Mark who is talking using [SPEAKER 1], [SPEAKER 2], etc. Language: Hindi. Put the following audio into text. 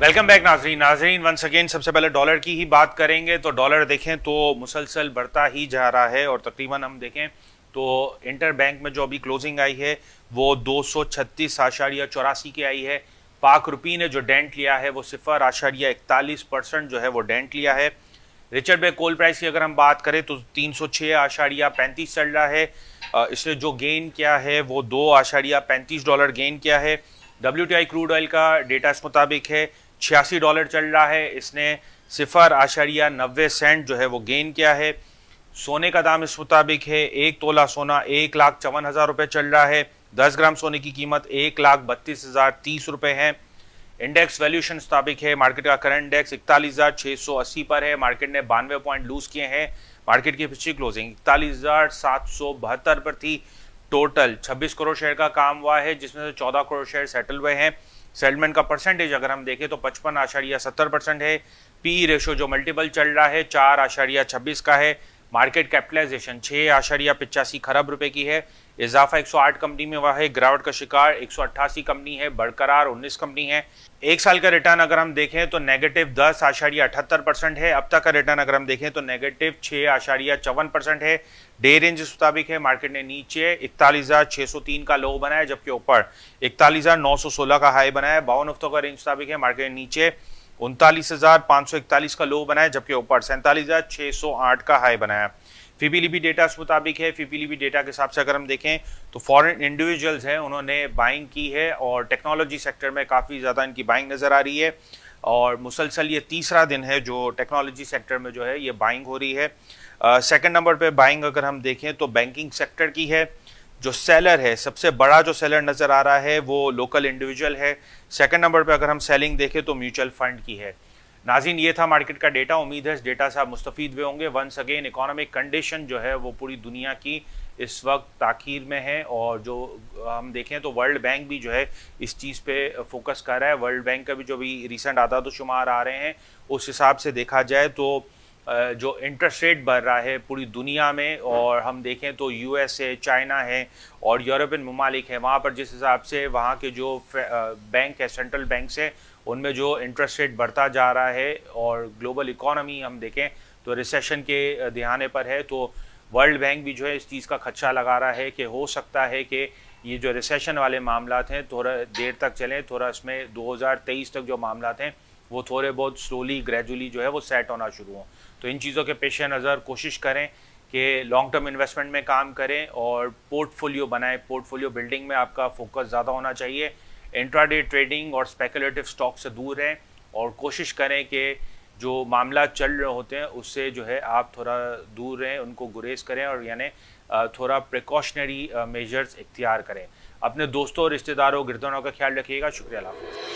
[SPEAKER 1] वेलकम बैक नाजरीन नाजरीन वंस अगेन सबसे पहले डॉलर की ही बात करेंगे तो डॉलर देखें तो मुसलसल बढ़ता ही जा रहा है और तकरीबन हम देखें तो इंटर बैंक में जो अभी क्लोजिंग आई है वो दो सौ छत्तीस आशारिया चौरासी की आई है पाक रुपी ने जो डेंट लिया है वो सिफर आशारिया इकतालीस परसेंट जो है वो डेंट लिया है रिचर्ड बे कोल प्राइस की अगर हम बात करें तो तीन सौ छः आशारिया पैंतीस चल रहा है इसने जो गेन किया है वो दो आशारिया पैंतीस डॉलर गेन किया है W T I crude oil का डेटा इस मुताबिक है छियासी डॉलर चल रहा है इसने सिफर आशारिया नब्बे सेंट जो है वो गेन किया है सोने का दाम इस मुताबिक है एक तोला सोना एक लाख चौवन हज़ार रुपये चल रहा है दस ग्राम सोने की कीमत एक लाख बत्तीस हज़ार तीस रुपये है इंडेक्स वैल्यूशन मुताबिक है मार्केट का करंट इंडेक्स इकतालीस हज़ार छः सौ अस्सी पर है मार्केट ने बानवे पॉइंट लूज़ किए हैं मार्केट की पिछली क्लोजिंग इकतालीस हज़ार सात सौ बहत्तर पर थी टोटल छब्बीस करोड़ शेयर का काम हुआ है जिसमें से चौदह करोड़ शेयर सेटल हुए हैं सेटलमेंट का परसेंटेज अगर हम देखें तो पचपन आशारिया सत्तर परसेंट है पी रेशो e जो मल्टीपल चल रहा है चार आशारिया छब्बीस का है मार्केट कैपिटलाइजेशन छः आशारिया पिचासी खरब रुपए की है इजाफा 108 कंपनी में हुआ है गिरावट का शिकार 188 कंपनी है बरकरार 19 कंपनी है एक साल का रिटर्न अगर हम देखें तो नेगेटिव दस आशारिया अठहत्तर परसेंट है अब तक का रिटर्न अगर हम देखें तो नेगेटिव छः आशारिया चौवन परसेंट है डे रेंज इस मुताबिक है मार्केट ने नीचे इकतालीस हज़ार छः सौ तीन का लो बनाया जबकि ऊपर इकतालीस हज़ार नौ सौ सोलह का हाई बनाया बावन हफ्तों का रेंज मुताबिक है मार्केट ने नीचे उनतालीस हज़ार पाँच सौ इकतालीस का लो बनाया जबकि ऊपर सैंतालीस हज़ार छः सौ आठ का हाई बनाया फीपीलीबी डेटा के मुताबिक है फीपीलीबी डेटा के हिसाब से अगर हम देखें तो फॉरेन इंडिविजुअल्स हैं उन्होंने बाइंग की है और टेक्नोलॉजी सेक्टर में काफ़ी ज़्यादा इनकी बाइंग नज़र आ रही है और मुसलसल ये तीसरा दिन है जो टेक्नोलॉजी सेक्टर में जो है ये बाइंग हो रही है सेकेंड नंबर पर बाइंग अगर हम देखें तो बैंकिंग सेक्टर की है जो सेलर है सबसे बड़ा जो सेलर नज़र आ रहा है वो लोकल इंडिविजुअल है सेकंड नंबर पे अगर हम सेलिंग देखें तो म्यूचुअल फंड की है नाजिन ये था मार्केट का डेटा उम्मीद है इस डेटा से आप मुस्तफ़ हुए होंगे वंस अगेन इकोनॉमिक कंडीशन जो है वो पूरी दुनिया की इस वक्त ताखीर में है और जो हम देखें तो वर्ल्ड बैंक भी जो है इस चीज़ पे फोकस कर रहा है वर्ल्ड बैंक का भी जो भी रिसेंट आदाद शुमार आ रहे हैं उस हिसाब से देखा जाए तो जो इंटरेस्ट रेट बढ़ रहा है पूरी दुनिया में और हम देखें तो यूएस है चाइना है और यूरोपियन ममालिक है वहाँ पर जिस हिसाब से वहाँ के जो बैंक है सेंट्रल बैंक से उनमें जो इंटरेस्ट रेट बढ़ता जा रहा है और ग्लोबल इकोनॉमी हम देखें तो रिसेशन के दिहाने पर है तो वर्ल्ड बैंक भी जो है इस चीज़ का खदशा लगा रहा है कि हो सकता है कि ये जो रिसेशन वाले मामला हैं थोड़ा देर तक चलें थोड़ा इसमें 2023 तक जो मामला हैं वो थोड़े बहुत स्लोली ग्रेजुअली जो है वो सेट होना शुरू हो तो इन चीज़ों के पेश नज़र कोशिश करें कि लॉन्ग टर्म इन्वेस्टमेंट में काम करें और पोर्टफोलियो बनाएं पोर्टफोलियो बिल्डिंग में आपका फोकस ज़्यादा होना चाहिए इंट्राडे ट्रेडिंग और स्पेकुलेटिव स्टॉक से दूर रहें और कोशिश करें कि जो मामला चल रहे होते हैं उससे जो है आप थोड़ा दूर रहें उनको गुरेज करें और यानी थोड़ा प्रिकॉशनरी मेजर्स इख्तियार करें अपने दोस्तों और रिश्तेदारों गिरदनों का ख्याल रखिएगा शुक्रिया